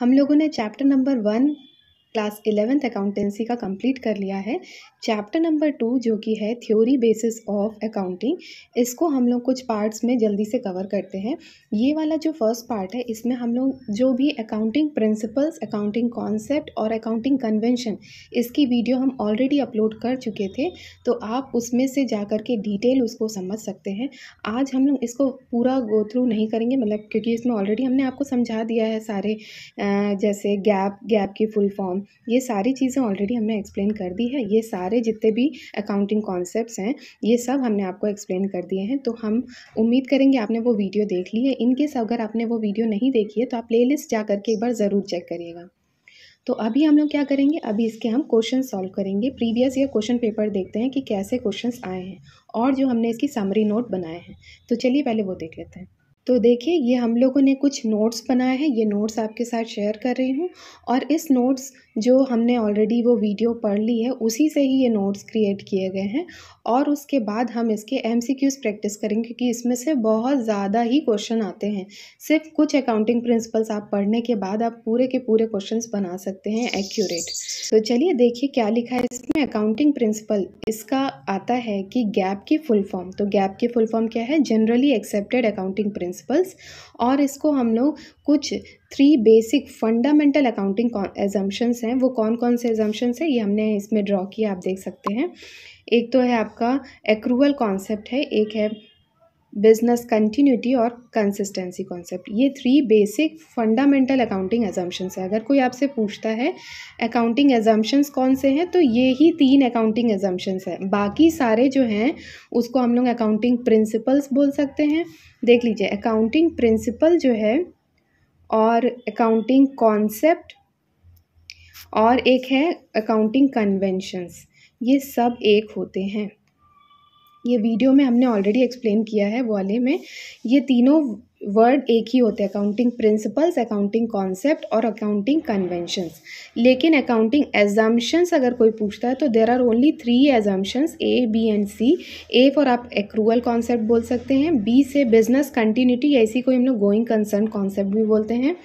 हम लोगों ने chapter number one class eleventh accountancy का कंप्लीट कर लिया है चैप्टर नंबर टू जो कि है थ्योरी बेसिस ऑफ अकाउंटिंग इसको हम लोग कुछ पार्ट्स में जल्दी से कवर करते हैं ये वाला जो फर्स्ट पार्ट है इसमें हम लोग जो भी अकाउंटिंग प्रिंसिपल्स अकाउंटिंग कॉन्सेप्ट और अकाउंटिंग कन्वेंशन इसकी वीडियो हम ऑलरेडी अपलोड कर चुके थे तो आप उसमें से जा के डिटेल उसको समझ सकते हैं आज हम लोग इसको पूरा गो थ्रू नहीं करेंगे मतलब क्योंकि इसमें ऑलरेडी हमने आपको समझा दिया है सारे जैसे गैप गैप की फुल फॉर्म ये सारी चीज़ें ऑलरेडी हमने एक्सप्लेन कर दी है ये सारे जितने भी अकाउंटिंग कॉन्सेप्ट हैं ये सब हमने आपको एक्सप्लेन कर दिए हैं तो हम उम्मीद करेंगे आपने वो वीडियो देख ली है इनकेस अगर आपने वो वीडियो नहीं देखी है तो आप प्ले जा करके एक बार ज़रूर चेक करिएगा तो अभी हम लोग क्या करेंगे अभी इसके हम क्वेश्चन सॉल्व करेंगे प्रीवियस ईयर क्वेश्चन पेपर देखते हैं कि कैसे क्वेश्चंस आए हैं और जो हमने इसकी समरी नोट बनाए हैं तो चलिए पहले वो देख लेते हैं तो देखिए ये हम लोगों ने कुछ नोट्स बनाए हैं ये नोट्स आपके साथ शेयर कर रही हूँ और इस नोट्स जो हमने ऑलरेडी वो वीडियो पढ़ ली है उसी से ही ये नोट्स क्रिएट किए गए हैं और उसके बाद हम इसके एम प्रैक्टिस करेंगे क्योंकि इसमें से बहुत ज़्यादा ही क्वेश्चन आते हैं सिर्फ कुछ अकाउंटिंग प्रिंसिपल्स आप पढ़ने के बाद आप पूरे के पूरे क्वेश्चन बना सकते हैं एक्यूरेट तो चलिए देखिए क्या लिखा है इसमें अकाउंटिंग प्रिंसिपल इसका आता है कि गैप की फुल फॉर्म तो गैप की फुल फॉर्म क्या है generally accepted accounting principle principles और इसको हम लोग कुछ three basic fundamental accounting assumptions हैं वो कौन कौन से एजम्पन्स हैं ये हमने इसमें ड्रॉ किया आप देख सकते हैं एक तो है आपका एक्रूवल कॉन्सेप्ट है एक है बिजनेस कंटिन्यूटी और कंसिस्टेंसी कॉन्सेप्ट ये three basic fundamental accounting assumptions है अगर कोई आपसे पूछता है अकाउंटिंग एजम्पन्स कौन से हैं तो ये ही तीन अकाउंटिंग एजम्पन्स हैं बाकी सारे जो हैं उसको हम लोग अकाउंटिंग प्रिंसिपल्स बोल सकते हैं देख लीजिए अकाउंटिंग प्रिंसिपल जो है और अकाउंटिंग कॉन्सेप्ट और एक है अकाउंटिंग कन्वेंशंस ये सब एक होते हैं ये वीडियो में हमने ऑलरेडी एक्सप्लेन किया है वाले में ये तीनों वर्ड एक ही होते हैं अकाउंटिंग प्रिंसिपल्स अकाउंटिंग कॉन्सेप्ट और अकाउंटिंग कन्वेंशंस लेकिन अकाउंटिंग एजाम्पन्स अगर कोई पूछता है तो there are only three assumptions A B and C A for आप एक्रूअल कॉन्सेप्ट बोल सकते हैं बी से बिजनेस कंटिन्यूटी ऐसी कोई हम लोग गोइंग कंसर्न कॉन्सेप्ट भी बोलते हैं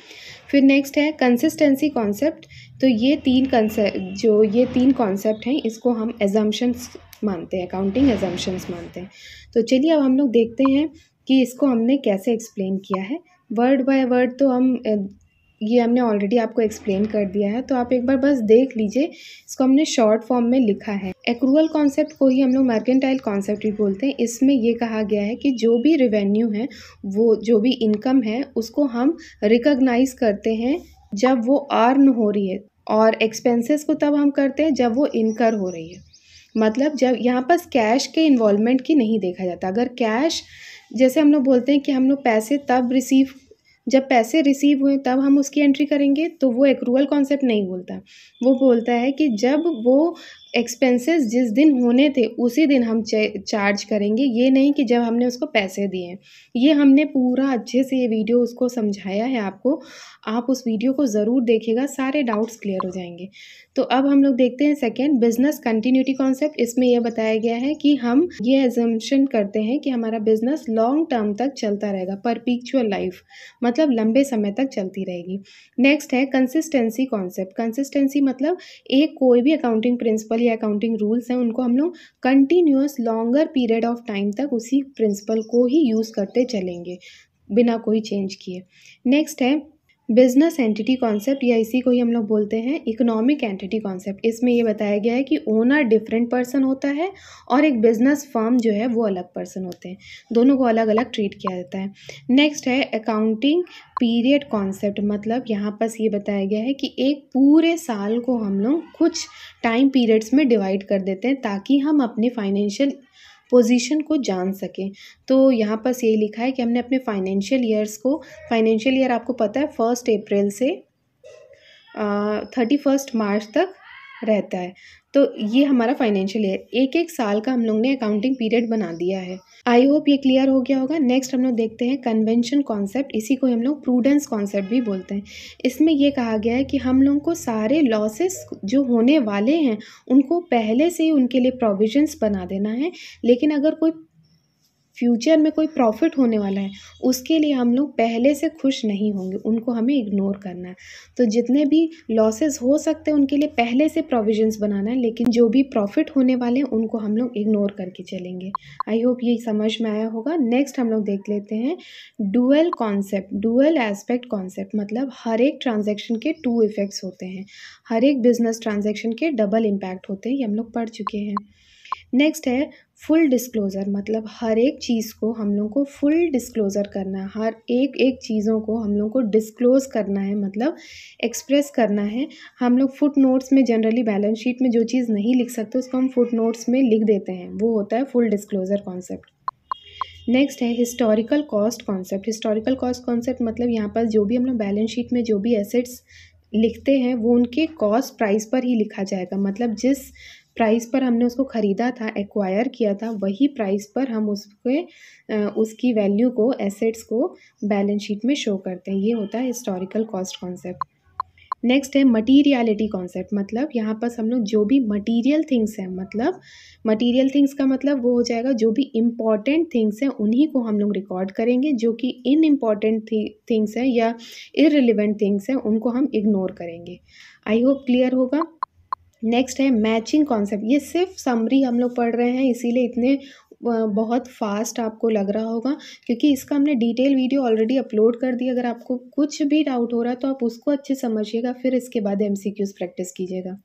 फिर नेक्स्ट है कंसिस्टेंसी कॉन्सेप्ट तो ये तीन कंसेप्ट जो ये तीन कॉन्सेप्ट हैं इसको हम एजम्पन्स मानते हैं अकाउंटिंग एजम्पन्स मानते हैं तो चलिए अब हम लोग देखते हैं कि इसको हमने कैसे एक्सप्लेन किया है वर्ड बाय वर्ड तो हम ये हमने ऑलरेडी आपको एक्सप्लेन कर दिया है तो आप एक बार बस देख लीजिए इसको हमने शॉर्ट फॉर्म में लिखा है एक्रूअल कॉन्सेप्ट को ही हम लोग मर्केंटाइल कॉन्सेप्ट भी बोलते हैं इसमें ये कहा गया है कि जो भी रिवेन्यू है वो जो भी इनकम है उसको हम रिकग्नाइज करते हैं जब वो अर्न हो रही है और एक्सपेंसेस को तब हम करते हैं जब वो इनकर हो रही है मतलब जब यहाँ पर कैश के इन्वॉलमेंट की नहीं देखा जाता अगर कैश जैसे हम लोग बोलते हैं कि हम लोग पैसे तब रिसीव जब पैसे रिसीव हुए तब हम उसकी एंट्री करेंगे तो वो रूअल कॉन्सेप्ट नहीं बोलता वो बोलता है कि जब वो एक्सपेंसेस जिस दिन होने थे उसी दिन हम चार्ज करेंगे ये नहीं कि जब हमने उसको पैसे दिए ये हमने पूरा अच्छे से ये वीडियो उसको समझाया है आपको आप उस वीडियो को ज़रूर देखिएगा सारे डाउट्स क्लियर हो जाएंगे तो अब हम लोग देखते हैं सेकेंड बिजनेस कंटिन्यूटी कॉन्सेप्ट इसमें यह बताया गया है कि हम ये एजम्पन करते हैं कि हमारा बिजनेस लॉन्ग टर्म तक चलता रहेगा परपिक्चुअल लाइफ मतलब लंबे समय तक चलती रहेगी नेक्स्ट है कंसिस्टेंसी कॉन्सेप्ट कंसिस्टेंसी मतलब एक कोई भी अकाउंटिंग प्रिंसिपल प्रिंसिपल या अकाउंटिंग रूल्स हैं उनको हम लोग continuous longer period of time तक उसी प्रिंसिपल को ही यूज़ करते चलेंगे बिना कोई चेंज किए नेक्स्ट है बिजनेस एंटिटी कॉन्सेप्ट या इसी को ही हम लोग बोलते हैं इकोनॉमिक एंटिटी कॉन्सेप्ट इसमें ये बताया गया है कि ओनर डिफरेंट पर्सन होता है और एक बिजनेस फर्म जो है वो अलग पर्सन होते हैं दोनों को अलग अलग ट्रीट किया जाता है नेक्स्ट है अकाउंटिंग पीरियड कॉन्सेप्ट मतलब यहाँ पर ये बताया गया है कि एक पूरे साल को हम लोग कुछ टाइम पीरियड्स में डिवाइड कर देते हैं ताकि हम अपने फाइनेंशियल पोजीशन को जान सकें तो यहाँ पर यही लिखा है कि हमने अपने फाइनेंशियल ईयर्स को फाइनेंशियल ईयर आपको पता है फर्स्ट अप्रैल से थर्टी फर्स्ट मार्च तक रहता है तो ये हमारा फाइनेंशियल ईयर एक एक साल का हम लोग ने अकाउंटिंग पीरियड बना दिया है आई होप ये क्लियर हो गया होगा नेक्स्ट हम लोग देखते हैं कन्वेंशन कॉन्सेप्ट इसी को हम लोग प्रूडेंस कॉन्सेप्ट भी बोलते हैं इसमें यह कहा गया है कि हम लोग को सारे लॉसेस जो होने वाले हैं उनको पहले से ही उनके लिए प्रोविजंस बना देना है लेकिन अगर कोई फ्यूचर में कोई प्रॉफिट होने वाला है उसके लिए हम लोग पहले से खुश नहीं होंगे उनको हमें इग्नोर करना है तो जितने भी लॉसेस हो सकते हैं उनके लिए पहले से प्रोविजंस बनाना है लेकिन जो भी प्रॉफिट होने वाले हैं उनको हम लोग इग्नोर करके चलेंगे आई होप ये समझ में आया होगा नेक्स्ट हम लोग देख लेते हैं dual concept dual aspect concept मतलब हर एक ट्रांजेक्शन के टू इफ़ेक्ट्स होते हैं हर एक बिजनेस ट्रांजेक्शन के डबल इम्पैक्ट होते हैं ये हम लोग पढ़ चुके हैं नेक्स्ट है फुल डिस्क्लोज़र मतलब हर एक चीज़ को हम लोग को फुल डिस्क्लोज़र करना हर एक एक चीज़ों को हम लोग को डिस्क्लोज़ करना है मतलब एक्सप्रेस करना है हम लोग फुट नोट्स में जनरली बैलेंस शीट में जो चीज़ नहीं लिख सकते उसको हम फुट नोट्स में लिख देते हैं वो होता है फुल डिस्क्लोज़र कॉन्सेप्ट नेक्स्ट है historical cost concept historical cost concept मतलब यहाँ पर जो भी हम लोग बैलेंस शीट में जो भी एसेट्स लिखते हैं वो उनके कॉस्ट प्राइस पर ही लिखा जाएगा मतलब जिस प्राइस पर हमने उसको ख़रीदा था एक्वायर किया था वही प्राइस पर हम उसके उसकी वैल्यू को एसेट्स को बैलेंस शीट में शो करते हैं ये होता है हिस्टोरिकल कॉस्ट कॉन्सेप्ट नेक्स्ट है मटीरियालिटी कॉन्सेप्ट मतलब यहाँ पर हम लोग जो भी मटीरियल थिंग्स हैं मतलब मटीरियल थिंग्स का मतलब वो हो जाएगा जो भी इम्पॉर्टेंट थिंग्स हैं उन्हीं को हम लोग रिकॉर्ड करेंगे जो कि इन इम्पॉर्टेंट थिंग्स हैं या इरेलीवेंट थिंग्स हैं उनको हम इग्नोर करेंगे आई होप क्लियर होगा नेक्स्ट है मैचिंग कॉन्सेप्ट ये सिर्फ समरी हम लोग पढ़ रहे हैं इसीलिए इतने बहुत फास्ट आपको लग रहा होगा क्योंकि इसका हमने डिटेल वीडियो ऑलरेडी अपलोड कर दिया अगर आपको कुछ भी डाउट हो रहा है तो आप उसको अच्छे समझिएगा फिर इसके बाद एम प्रैक्टिस कीजिएगा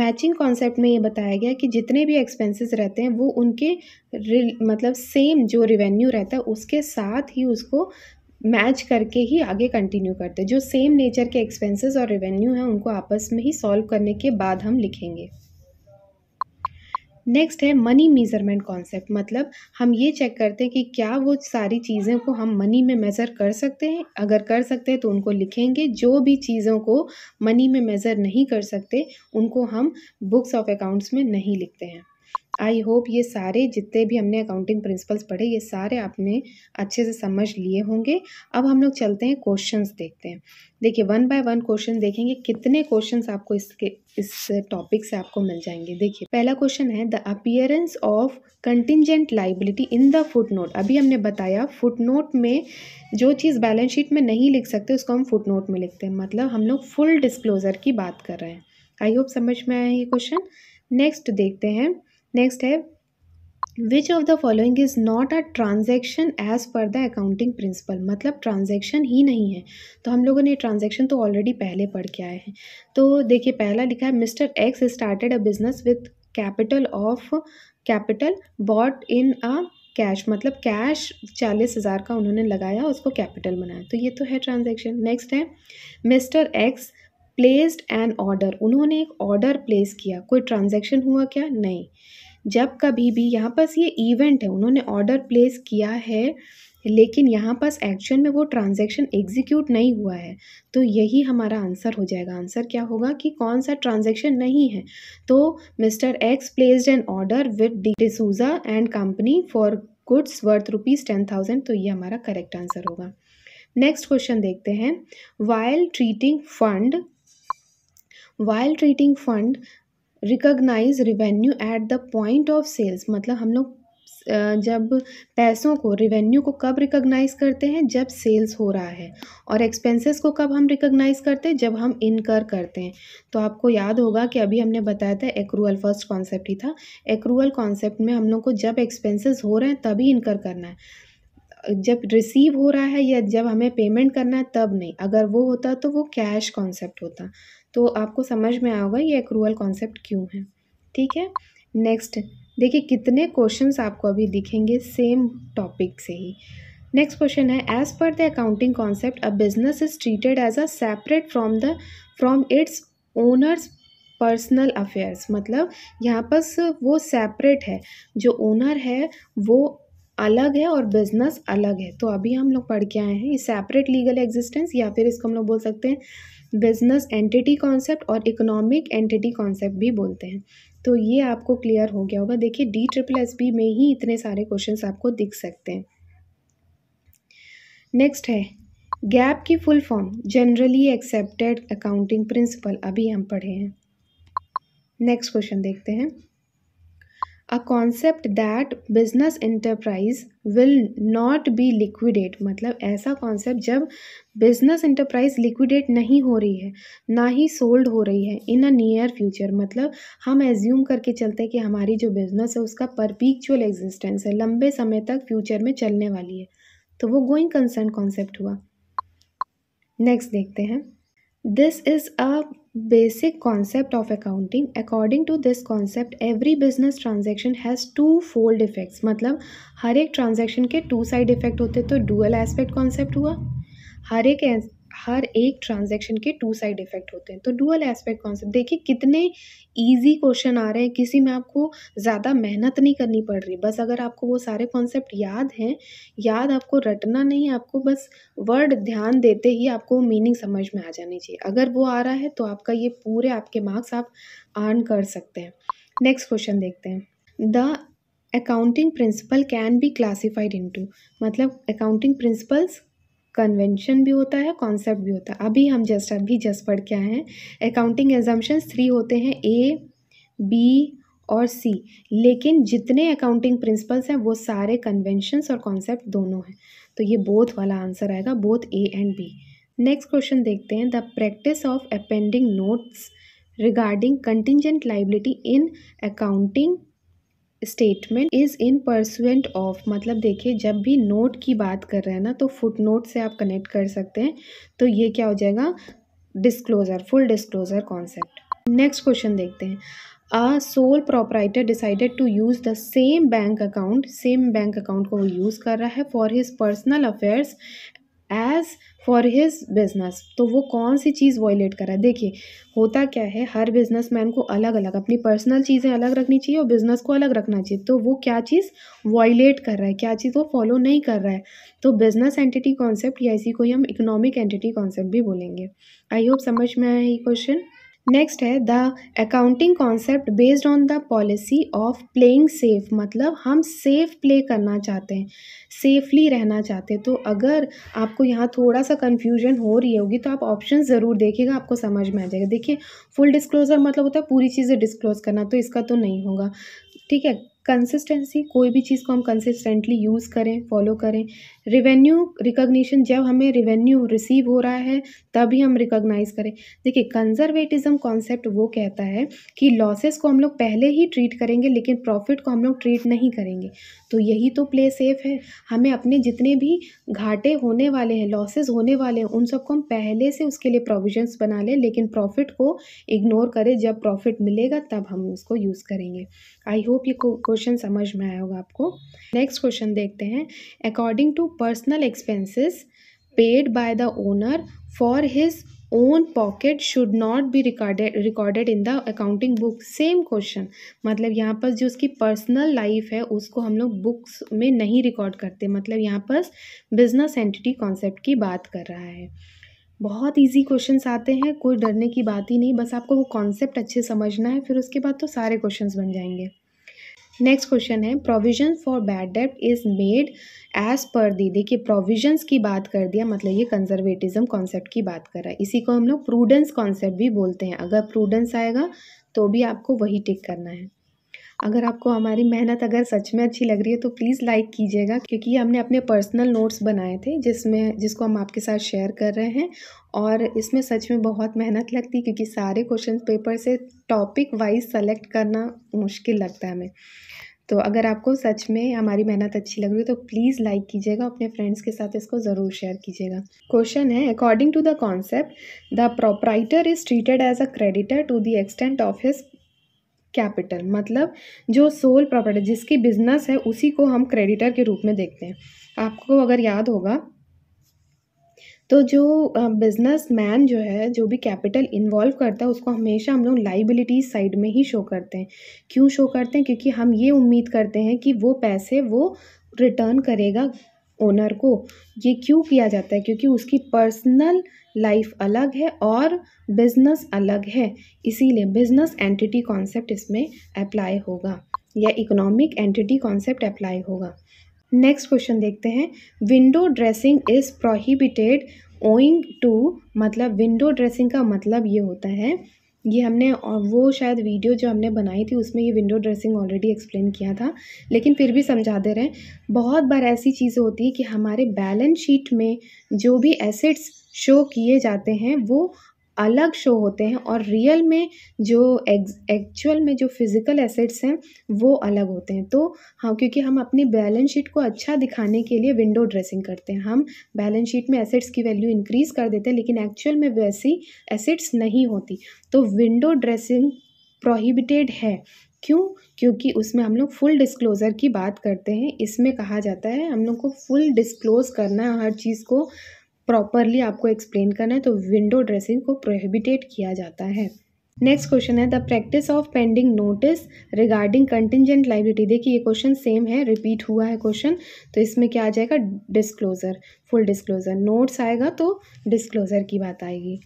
मैचिंग कॉन्सेप्ट में ये बताया गया कि जितने भी एक्सपेंसेस रहते हैं वो उनके मतलब सेम जो रिवेन्यू रहता है उसके साथ ही उसको मैच करके ही आगे कंटिन्यू करते जो सेम नेचर के एक्सपेंसेस और रेवेन्यू हैं उनको आपस में ही सॉल्व करने के बाद हम लिखेंगे नेक्स्ट है मनी मेज़रमेंट कॉन्सेप्ट मतलब हम ये चेक करते हैं कि क्या वो सारी चीज़ों को हम मनी में मेज़र कर सकते हैं अगर कर सकते हैं तो उनको लिखेंगे जो भी चीज़ों को मनी में मेज़र नहीं कर सकते उनको हम बुक्स ऑफ अकाउंट्स में नहीं लिखते हैं आई होप ये सारे जितने भी हमने अकाउंटिंग प्रिंसिपल्स पढ़े ये सारे आपने अच्छे से समझ लिए होंगे अब हम लोग चलते हैं क्वेश्चंस देखते हैं देखिए वन बाय वन क्वेश्चन देखेंगे कितने क्वेश्चंस आपको इसके इस टॉपिक से आपको मिल जाएंगे देखिए पहला क्वेश्चन है the appearance of contingent liability in the footnote अभी हमने बताया फुट नोट में जो चीज़ बैलेंस शीट में नहीं लिख सकते उसको हम फुट नोट में लिखते हैं मतलब हम लोग फुल डिस्क्लोज़र की बात कर रहे हैं आई होप समझ में आया ये क्वेश्चन नेक्स्ट देखते हैं नेक्स्ट है which of the following is not a transaction as per the accounting principle मतलब ट्रांजेक्शन ही नहीं है तो हम लोगों ने ट्रांजेक्शन तो ऑलरेडी पहले पढ़ के आए हैं तो देखिए पहला लिखा है mister X started a business with capital of capital bought in a cash मतलब कैश चालीस हज़ार का उन्होंने लगाया उसको कैपिटल बनाया तो ये तो है ट्रांजेक्शन नेक्स्ट है mister X placed an order उन्होंने एक ऑर्डर प्लेस किया कोई ट्रांजेक्शन हुआ क्या नहीं जब कभी भी यहाँ पास ये इवेंट है उन्होंने ऑर्डर प्लेस किया है लेकिन यहाँ पास एक्शन में वो ट्रांजैक्शन एग्जीक्यूट नहीं हुआ है तो यही हमारा आंसर हो जाएगा आंसर क्या होगा कि कौन सा ट्रांजैक्शन नहीं है तो mister X placed an order with D'Souza and company for goods worth rupees ten thousand तो ये हमारा करेक्ट आंसर होगा नेक्स्ट क्वेश्चन देखते हैं while treating fund while treating fund recognise revenue at the point of sales मतलब हम लोग जब पैसों को रिवेन्यू को कब रिकॉग्नाइज करते हैं जब सेल्स हो रहा है और एक्सपेंसेस को कब हम रिकॉग्नाइज करते हैं जब हम इनकर करते हैं तो आपको याद होगा कि अभी हमने बताया था एक्रूअल फर्स्ट कॉन्सेप्ट ही था एक्रूअल कॉन्सेप्ट में हम लोग को जब एक्सपेंसेस हो रहे हैं तभी इनकर करना है जब रिसीव हो रहा है या जब हमें पेमेंट करना है तब नहीं अगर वो होता तो वो कैश कॉन्सेप्ट होता तो आपको समझ में आएगा ये एक्रूअल कॉन्सेप्ट क्यों है ठीक है नेक्स्ट देखिए कितने क्वेश्चंस आपको अभी दिखेंगे सेम टॉपिक से ही नेक्स्ट क्वेश्चन है as per the accounting concept a business is treated as a separate from the from its owners personal affairs मतलब यहाँ पर वो सेपरेट है जो ओनर है वो अलग है और बिजनेस अलग है तो अभी हम लोग पढ़ के आए हैं ये सेपरेट लीगल एग्जिस्टेंस या फिर इसको हम लोग बोल सकते हैं बिजनेस एंटिटी कॉन्सेप्ट और इकोनॉमिक एंटिटी कॉन्सेप्ट भी बोलते हैं तो ये आपको क्लियर हो गया होगा देखिए डी ट्रिपल एस बी में ही इतने सारे क्वेश्चन आपको दिख सकते हैं नेक्स्ट है गैप की full form generally accepted accounting principle अभी हम पढ़े हैं नेक्स्ट क्वेश्चन देखते हैं a concept that business enterprise will not be liquidate मतलब ऐसा कॉन्सेप्ट जब बिजनेस इंटरप्राइज लिक्विडेट नहीं हो रही है ना ही सोल्ड हो रही है इन अ नियर फ्यूचर मतलब हम एज्यूम करके चलते हैं कि हमारी जो बिजनेस है उसका परपीक्चुअल एग्जिस्टेंस है लंबे समय तक फ्यूचर में चलने वाली है तो वो गोइंग कंसर्न कॉन्सेप्ट हुआ नेक्स्ट देखते हैं this is a basic concept of accounting according to this concept every business transaction has two fold effects मतलब हर एक transaction के two side effect होते तो dual aspect concept हुआ हर एक हर एक ट्रांजेक्शन के टू साइड इफेक्ट होते हैं तो डुअल एस्पेक्ट कॉन्सेप्ट देखिए कितने ईजी क्वेश्चन आ रहे हैं किसी में आपको ज़्यादा मेहनत नहीं करनी पड़ रही बस अगर आपको वो सारे कॉन्सेप्ट याद हैं याद आपको रटना नहीं आपको बस वर्ड ध्यान देते ही आपको मीनिंग समझ में आ जानी चाहिए अगर वो आ रहा है तो आपका ये पूरे आपके मार्क्स आप अर्न कर सकते हैं नेक्स्ट क्वेश्चन देखते हैं the accounting principle can be into मतलब अकाउंटिंग प्रिंसिपल्स कन्वेंशन भी होता है कॉन्सेप्ट भी होता है अभी हम जस्ट अभी जस्ट पढ़ के आए हैं अकाउंटिंग एग्जाम्शंस थ्री होते हैं ए बी और सी लेकिन जितने अकाउंटिंग प्रिंसिपल्स हैं वो सारे कन्वेंशंस और कॉन्सेप्ट दोनों हैं तो ये बोथ वाला आंसर आएगा both A and B next question देखते हैं the practice of appending notes regarding contingent liability in accounting statement is in pursuant of मतलब देखिए जब भी नोट की बात कर रहे हैं ना तो फुट नोट से आप कनेक्ट कर सकते हैं तो ये क्या हो जाएगा disclosure full disclosure concept next question देखते हैं a sole proprietor decided to use the same bank account same bank account को वो यूज़ कर रहा है for his personal affairs as for his business तो वो कौन सी चीज़ वॉयलेट करा है देखिए होता क्या है हर बिजनेस मैन को अलग अलग अपनी पर्सनल चीज़ें अलग रखनी चाहिए और बिज़नेस को अलग रखना चाहिए तो वो क्या चीज़ वॉयलेट कर रहा है क्या चीज़ वो फॉलो नहीं कर रहा है तो बिज़नेस एंटिटी कॉन्सेप्ट या इसी को ही हम इकोनॉमिक एंटिटी कॉन्सेप्ट भी बोलेंगे आई होप समझ में आया ये क्वेश्चन नेक्स्ट है the accounting concept based on the policy of playing safe मतलब हम सेफ प्ले करना चाहते हैं सेफली रहना चाहते हैं तो अगर आपको यहाँ थोड़ा सा कन्फ्यूजन हो रही होगी तो आप ऑप्शन ज़रूर देखिएगा आपको समझ में आ जाएगा देखिए फुल डिस्क्लोज़र मतलब होता है पूरी चीज़ें डिस्क्लोज करना तो इसका तो नहीं होगा ठीक है कंसिस्टेंसी कोई भी चीज़ को हम कंसिस्टेंटली यूज़ करें फॉलो करें रिवेन्यू रिकॉग्निशन जब हमें रिवेन्यू रिसीव हो रहा है तभी हम रिकॉग्नाइज करें देखिए कंजर्वेटिज्म कॉन्सेप्ट वो कहता है कि लॉसेस को हम लोग पहले ही ट्रीट करेंगे लेकिन प्रॉफिट को हम लोग ट्रीट नहीं करेंगे तो यही तो प्ले सेफ है हमें अपने जितने भी घाटे होने वाले हैं लॉसेज होने वाले हैं उन सबको हम पहले से उसके लिए प्रोविजन्स बना लें लेकिन प्रॉफिट को इग्नोर करें जब प्रॉफिट मिलेगा तब हम उसको यूज़ करेंगे आई होप ये क्वेश्चन समझ में आया होगा आपको नेक्स्ट क्वेश्चन देखते हैं according to personal expenses paid by the owner for his own pocket should not be recorded recorded in the accounting book same question मतलब यहाँ पर जो उसकी पर्सनल लाइफ है उसको हम लोग बुक्स में नहीं रिकॉर्ड करते मतलब यहाँ पर बिजनेस एंटिटी कॉन्सेप्ट की बात कर रहा है बहुत इजी क्वेश्चंस आते हैं कोई डरने की बात ही नहीं बस आपको वो कॉन्सेप्ट अच्छे समझना है फिर उसके बाद तो सारे क्वेश्चंस बन जाएंगे नेक्स्ट क्वेश्चन है प्रोविजन फॉर बैड डेप्ट is made as per the देखिए प्रोविजंस की बात कर दिया मतलब ये कंजर्वेटिज्म कॉन्सेप्ट की बात कर रहा है इसी को हम लोग प्रूडेंस कॉन्सेप्ट भी बोलते हैं अगर प्रूडेंस आएगा तो भी आपको वही टिक करना है अगर आपको हमारी मेहनत अगर सच में अच्छी लग रही है तो प्लीज़ लाइक कीजिएगा क्योंकि हमने अपने पर्सनल नोट्स बनाए थे जिसमें जिसको हम आपके साथ शेयर कर रहे हैं और इसमें सच में बहुत मेहनत लगती है क्योंकि सारे क्वेश्चन पेपर से टॉपिक वाइज सेलेक्ट करना मुश्किल लगता है हमें तो अगर आपको सच में हमारी मेहनत अच्छी लग रही है तो प्लीज़ लाइक कीजिएगा अपने फ्रेंड्स के साथ इसको ज़रूर शेयर कीजिएगा क्वेश्चन है according to the concept the proprietor is treated as a creditor to the extent of his capital मतलब जो सोल प्रॉपर्टी जिसकी बिजनेस है उसी को हम क्रेडिटर के रूप में देखते हैं आपको अगर याद होगा तो जो बिजनेस मैन जो है जो भी कैपिटल इन्वॉल्व करता है उसको हमेशा हम लोग लाइबिलिटीज साइड में ही शो करते हैं क्यों शो करते हैं क्योंकि हम ये उम्मीद करते हैं कि वो पैसे वो रिटर्न करेगा ओनर को ये क्यों किया जाता है क्योंकि उसकी पर्सनल लाइफ अलग है और बिजनेस अलग है इसीलिए बिजनेस एंटिटी कॉन्सेप्ट इसमें अप्लाई होगा या इकोनॉमिक एंटिटी कॉन्सेप्ट अप्लाई होगा नेक्स्ट क्वेश्चन देखते हैं window dressing is prohibited owing to मतलब विंडो ड्रेसिंग का मतलब ये होता है ये हमने वो शायद वीडियो जो हमने बनाई थी उसमें ये विंडो ड्रेसिंग ऑलरेडी एक्सप्लेन किया था लेकिन फिर भी समझा दे रहे हैं बहुत बार ऐसी चीज़ें होती है कि हमारे बैलेंस शीट में जो भी एसेट्स शो किए जाते हैं वो अलग शो होते हैं और रियल में जो एक्चुअल में जो फिज़िकल एसेट्स हैं वो अलग होते हैं तो हाँ क्योंकि हम अपनी बैलेंस शीट को अच्छा दिखाने के लिए विंडो ड्रेसिंग करते हैं हम बैलेंस शीट में एसेट्स की वैल्यू इंक्रीज़ कर देते हैं लेकिन एक्चुअल में वैसी एसेट्स नहीं होती तो विंडो ड्रेसिंग प्रोहिबिटेड है क्यों क्योंकि उसमें हम लोग फुल डिस्क्लोज़र की बात करते हैं इसमें कहा जाता है हम लोग को फुल डिस्क्लोज़ करना है हर चीज़ को प्रॉपरली आपको एक्सप्लेन करना है तो विंडो ड्रेसिंग को प्रोहिबिटेड किया जाता है नेक्स्ट क्वेश्चन है the practice of pending notice regarding contingent liability देखिए ये क्वेश्चन सेम है रिपीट हुआ है क्वेश्चन तो इसमें क्या आ जाएगा डिस्क्लोजर फुल डिस्क्लोजर नोट्स आएगा तो डिस्क्लोजर की बात आएगी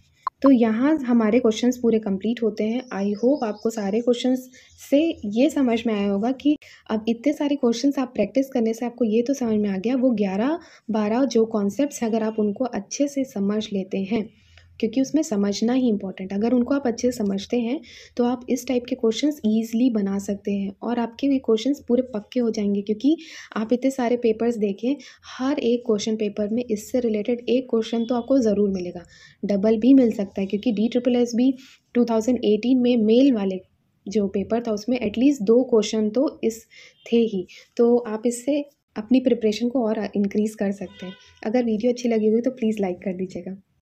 तो यहाँ हमारे क्वेश्चंस पूरे कंप्लीट होते हैं आई होप आपको सारे क्वेश्चंस से ये समझ में आया होगा कि अब इतने सारे क्वेश्चंस आप प्रैक्टिस करने से आपको ये तो समझ में आ गया वो ग्यारह बारह जो कॉन्सेप्ट्स हैं अगर आप उनको अच्छे से समझ लेते हैं क्योंकि उसमें समझना ही इम्पॉर्टेंट अगर उनको आप अच्छे से समझते हैं तो आप इस टाइप के क्वेश्चंस ईजिली बना सकते हैं और आपके ये क्वेश्चंस पूरे पक्के हो जाएंगे क्योंकि आप इतने सारे पेपर्स देखें हर एक क्वेश्चन पेपर में इससे रिलेटेड एक क्वेश्चन तो आपको ज़रूर मिलेगा डबल भी मिल सकता है क्योंकि डी ट्रिपल एस भी टू में मेल वाले जो पेपर था उसमें एटलीस्ट दो क्वेश्चन तो इस थे ही तो आप इससे अपनी प्रिपरेशन को और इंक्रीज़ कर सकते हैं अगर वीडियो अच्छी लगी हुई तो प्लीज़ लाइक कर दीजिएगा